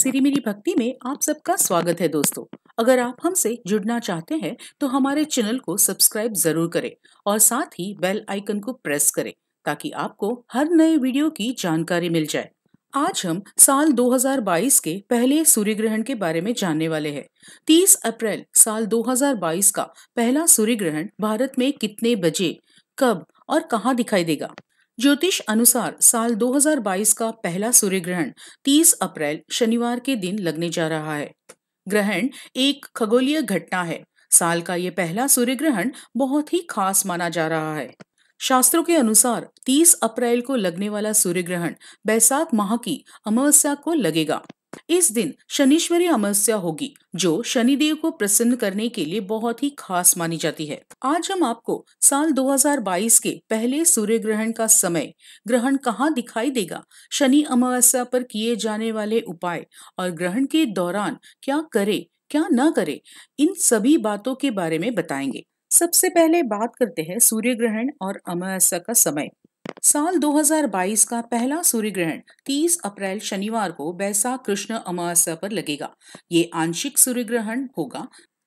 सिरी मेरी भक्ति में आप सबका स्वागत है दोस्तों अगर आप हमसे जुड़ना चाहते हैं तो हमारे चैनल को सब्सक्राइब जरूर करें और साथ ही बेल आइकन को प्रेस करें ताकि आपको हर नए वीडियो की जानकारी मिल जाए आज हम साल 2022 के पहले सूर्य ग्रहण के बारे में जानने वाले हैं 30 अप्रैल साल 2022 का पहला सूर्य ग्रहण भारत में कितने बजे कब और कहाँ दिखाई देगा ज्योतिष अनुसार साल 2022 का पहला सूर्य ग्रहण 30 अप्रैल शनिवार के दिन लगने जा रहा है ग्रहण एक खगोलीय घटना है साल का ये पहला सूर्य ग्रहण बहुत ही खास माना जा रहा है शास्त्रों के अनुसार 30 अप्रैल को लगने वाला सूर्य ग्रहण बैसाख माह की अमावस्या को लगेगा इस दिन शनिश्वरी अमावस्या होगी जो शनिदेव को प्रसन्न करने के लिए बहुत ही खास मानी जाती है आज हम आपको साल 2022 के पहले सूर्य ग्रहण का समय ग्रहण कहाँ दिखाई देगा शनि अमावस्या पर किए जाने वाले उपाय और ग्रहण के दौरान क्या करे क्या न करे इन सभी बातों के बारे में बताएंगे सबसे पहले बात करते हैं सूर्य ग्रहण और अमावस्या का समय साल 2022 का पहला सूर्य ग्रहण 30 अप्रैल शनिवार को बैसा कृष्ण अमावस्या पर लगेगा ये आंशिक सूर्य ग्रहण होगा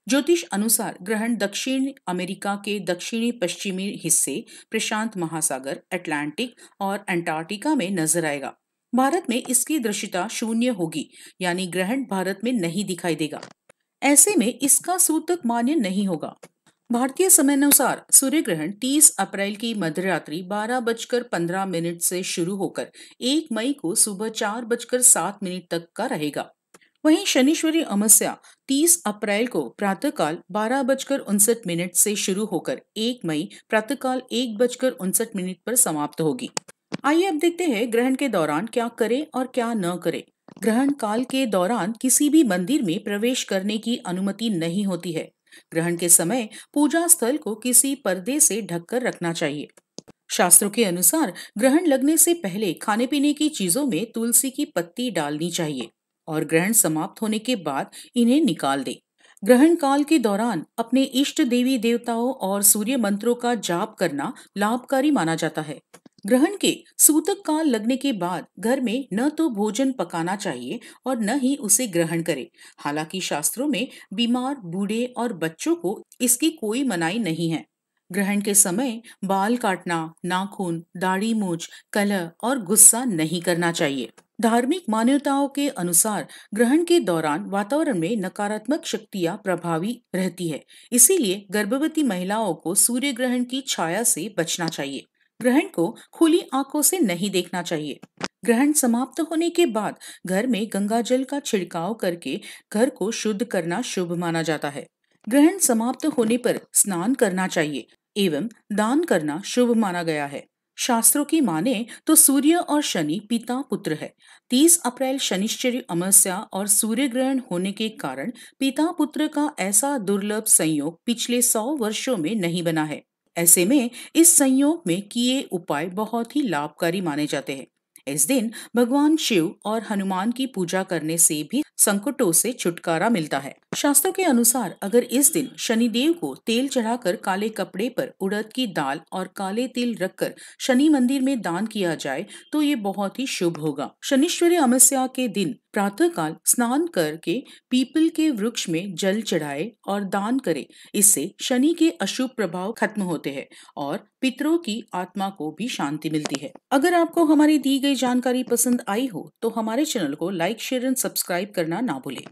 ज्योतिष अनुसार ग्रहण दक्षिण अमेरिका के दक्षिणी पश्चिमी हिस्से प्रशांत महासागर अटलांटिक और अंटार्कटिका में नजर आएगा भारत में इसकी दृश्यता शून्य होगी यानी ग्रहण भारत में नहीं दिखाई देगा ऐसे में इसका सूतक मान्य नहीं होगा भारतीय समय अनुसार सूर्य ग्रहण 30 अप्रैल की मध्यरात्रि बारह बजकर पंद्रह मिनट से शुरू होकर 1 मई को सुबह चार बजकर सात मिनट तक का रहेगा वहीं शनिश्वरी अमस्या 30 अप्रैल को प्रातःकाल बारह बजकर उनसठ मिनट से शुरू होकर 1 मई प्रातःकाल एक बजकर उनसठ मिनट पर समाप्त होगी आइए अब देखते हैं ग्रहण के दौरान क्या करें और क्या न करें ग्रहण काल के दौरान किसी भी मंदिर में प्रवेश करने की अनुमति नहीं होती है ग्रहण के समय पूजा स्थल को किसी पर्दे से ढककर रखना चाहिए शास्त्रों के अनुसार ग्रहण लगने से पहले खाने पीने की चीजों में तुलसी की पत्ती डालनी चाहिए और ग्रहण समाप्त होने के बाद इन्हें निकाल दें ग्रहण काल के दौरान अपने इष्ट देवी देवताओं और सूर्य मंत्रों का जाप करना लाभकारी माना जाता है ग्रहण के सूतक काल लगने के बाद घर में न तो भोजन पकाना चाहिए और न ही उसे ग्रहण करे हालांकि शास्त्रों में बीमार बूढ़े और बच्चों को इसकी कोई मनाई नहीं है ग्रहण के समय बाल काटना नाखून दाढ़ी मूछ कलह और गुस्सा नहीं करना चाहिए धार्मिक मान्यताओं के अनुसार ग्रहण के दौरान वातावरण में नकारात्मक शक्तियां प्रभावी रहती है इसीलिए गर्भवती महिलाओं को सूर्य ग्रहण की छाया से बचना चाहिए ग्रहण को खुली आंखों से नहीं देखना चाहिए ग्रहण समाप्त होने के बाद घर में गंगा जल का छिड़काव करके घर को शुद्ध करना शुभ माना जाता है ग्रहण समाप्त होने पर स्नान करना चाहिए एवं दान करना शुभ माना गया है शास्त्रों की माने तो सूर्य और शनि पिता पुत्र है तीस अप्रैल शनिश्चर्य अमावस्या और सूर्य ग्रहण होने के कारण पिता पुत्र का ऐसा दुर्लभ संयोग पिछले सौ वर्षों में नहीं बना है ऐसे में इस संयोग में किए उपाय बहुत ही लाभकारी माने जाते हैं इस दिन भगवान शिव और हनुमान की पूजा करने से भी संकटों से छुटकारा मिलता है शास्त्रों के अनुसार अगर इस दिन शनिदेव को तेल चढ़ाकर काले कपड़े पर उड़द की दाल और काले तिल रखकर शनि मंदिर में दान किया जाए तो ये बहुत ही शुभ होगा शनिश्वरी अमस्या के दिन प्रातःकाल स्नान करके पीपल के वृक्ष में जल चढ़ाए और दान करें इससे शनि के अशुभ प्रभाव खत्म होते हैं और पितरों की आत्मा को भी शांति मिलती है अगर आपको हमारी दी गई जानकारी पसंद आई हो तो हमारे चैनल को लाइक शेयर एंड सब्सक्राइब करना ना भूलें